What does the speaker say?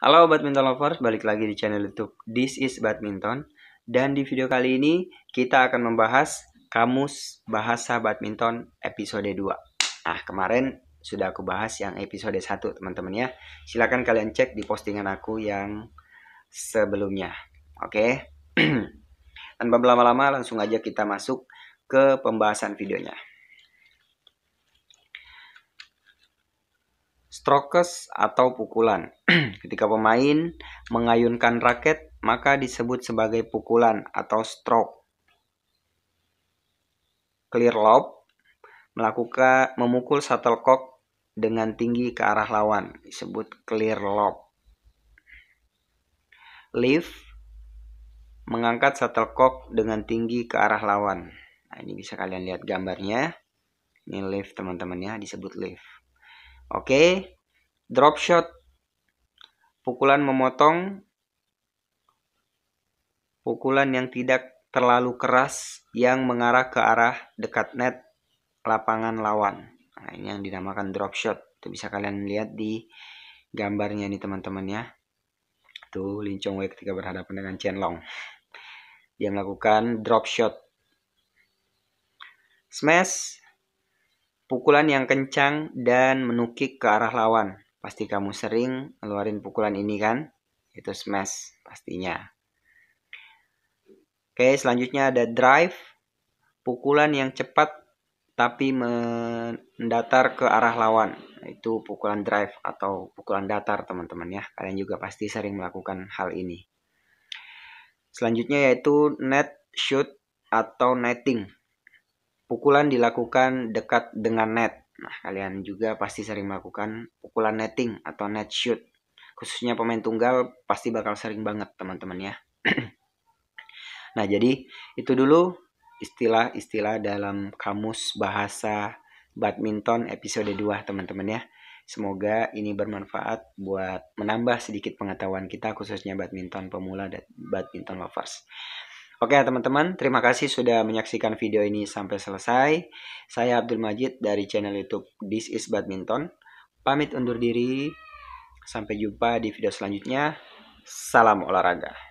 Halo badminton lovers, balik lagi di channel YouTube This is Badminton dan di video kali ini kita akan membahas Kamus Bahasa Badminton episode 2. Nah, kemarin sudah aku bahas yang episode 1, teman-teman ya. Silakan kalian cek di postingan aku yang sebelumnya. Oke. Tanpa berlama-lama langsung aja kita masuk ke pembahasan videonya. Strokes atau pukulan. Ketika pemain mengayunkan raket, maka disebut sebagai pukulan atau stroke. Clear lob melakukan memukul shuttlecock dengan tinggi ke arah lawan, disebut clear lob. Lift mengangkat shuttlecock dengan tinggi ke arah lawan. Nah, ini bisa kalian lihat gambarnya. Ini lift teman-teman ya, disebut lift. Oke. Okay. Drop shot. Pukulan memotong. Pukulan yang tidak terlalu keras yang mengarah ke arah dekat net lapangan lawan. Nah, ini yang dinamakan drop shot. Itu bisa kalian lihat di gambarnya nih teman-teman ya. Tuh Lin Chong Wei ketika berhadapan dengan Chen Long. Dia melakukan drop shot. Smash Pukulan yang kencang dan menukik ke arah lawan. Pasti kamu sering ngeluarin pukulan ini kan? Itu smash pastinya. Oke, selanjutnya ada drive. Pukulan yang cepat tapi mendatar ke arah lawan. Itu pukulan drive atau pukulan datar, teman-teman ya. Kalian juga pasti sering melakukan hal ini. Selanjutnya yaitu net shoot atau netting. Pukulan dilakukan dekat dengan net. Nah, kalian juga pasti sering melakukan pukulan netting atau net shoot. Khususnya pemain tunggal pasti bakal sering banget teman-teman ya. nah, jadi itu dulu istilah-istilah dalam kamus bahasa badminton episode 2 teman-teman ya. Semoga ini bermanfaat buat menambah sedikit pengetahuan kita khususnya badminton pemula dan badminton lovers. Oke teman-teman, terima kasih sudah menyaksikan video ini sampai selesai. Saya Abdul Majid dari channel YouTube This is Badminton. Pamit undur diri. Sampai jumpa di video selanjutnya. Salam olahraga.